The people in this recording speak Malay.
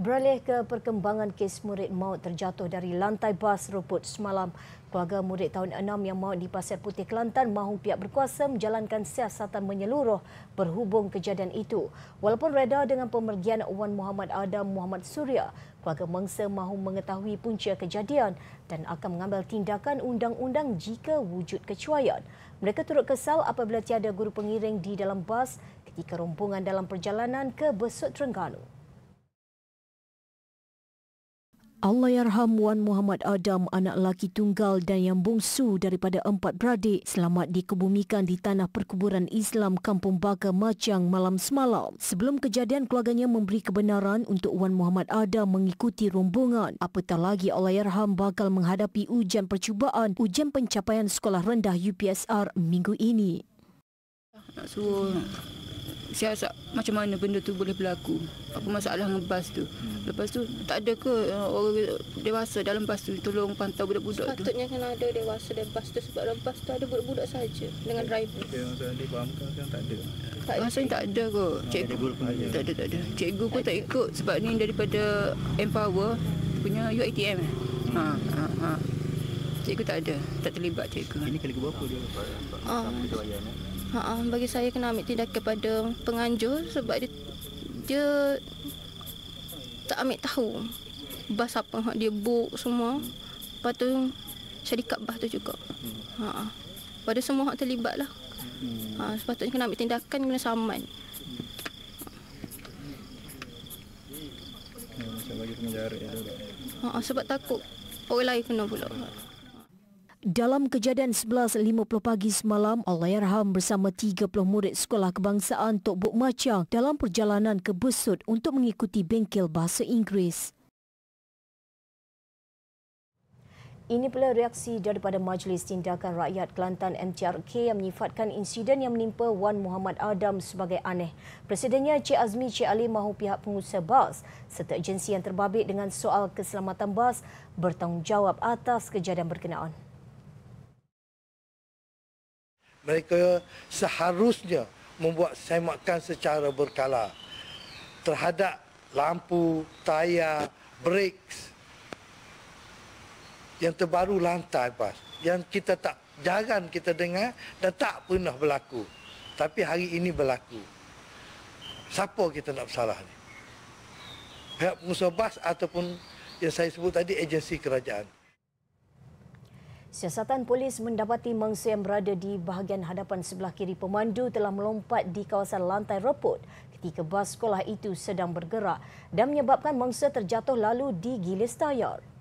Beralih ke perkembangan kes murid maut terjatuh dari lantai bas Ruput semalam. Keluarga murid tahun 6 yang maut di Pasir Putih Kelantan mahu pihak berkuasa menjalankan siasatan menyeluruh berhubung kejadian itu. Walaupun reda dengan pemergian Wan Muhammad Adam Muhammad Surya, keluarga mangsa mahu mengetahui punca kejadian dan akan mengambil tindakan undang-undang jika wujud kecuaian. Mereka turut kesal apabila tiada guru pengiring di dalam bas ketika rombongan dalam perjalanan ke Besut Terengganu. Allahyarham Wan Muhammad Adam, anak lelaki tunggal dan yang bungsu daripada empat beradik, selamat dikebumikan di tanah perkuburan Islam Kampung Baga Macang malam semalam. Sebelum kejadian, keluarganya memberi kebenaran untuk Wan Muhammad Adam mengikuti rombongan. Apatah lagi Allahyarham bakal menghadapi ujian percubaan, ujian pencapaian sekolah rendah UPSR minggu ini. Nak suruh saya rasa macam mana benda tu boleh berlaku apa masalah dengan bas tu hmm. lepas tu tak ada ke eh, orang dewasa dalam bas tu tolong pantau budak-budak tu sepatutnya kena ada dewasa dalam bas tu sebab dalam bas tu ada budak-budak saja dengan driver dia orang sendiri tak ada rasa tak ada ke ah, cikgu tak ada tak ada cikgu pun tak ikut sebab ni daripada empower punya UITM ha hmm. ah, ha ah, ha cikgu tak ada. Tak terlibat cikgu. Ini kali ke berapa dia? Ah. Uh, bagi saya kena ambil tindakan kepada penganjur sebab dia dia tak ambil tahu bas apa yang dia buk semua. Lepas tu syarikat bas tu juga. Hmm. Ha. Ah. pada semua hak terlibat lah. Hmm. Ha, uh, sepatutnya kena ambil tindakan kena saman. Hmm, ha, ah, sebab takut orang lain kena pula. Dalam kejadian 11.50 pagi semalam, Allahyarham bersama 30 murid sekolah kebangsaan Tok Buk Macang dalam perjalanan ke Besut untuk mengikuti bengkel bahasa Inggeris. Ini pula reaksi daripada Majlis Tindakan Rakyat Kelantan MTRK yang menyifatkan insiden yang menimpa Wan Muhammad Adam sebagai aneh. Presidennya Cik Azmi Cik Ali mahu pihak pengusaha bas serta agensi yang terbabit dengan soal keselamatan bas bertanggungjawab atas kejadian berkenaan mereka seharusnya membuat semakan secara berkala terhadap lampu, tayar, brakes yang terbaru lantai pas yang kita tak jarang kita dengar dan tak pernah berlaku tapi hari ini berlaku siapa kita nak bersalah ni pihak pengusaha bas ataupun yang saya sebut tadi agensi kerajaan Siasatan polis mendapati mangsa yang berada di bahagian hadapan sebelah kiri pemandu telah melompat di kawasan lantai reput ketika bas sekolah itu sedang bergerak dan menyebabkan mangsa terjatuh lalu di digilis tayar.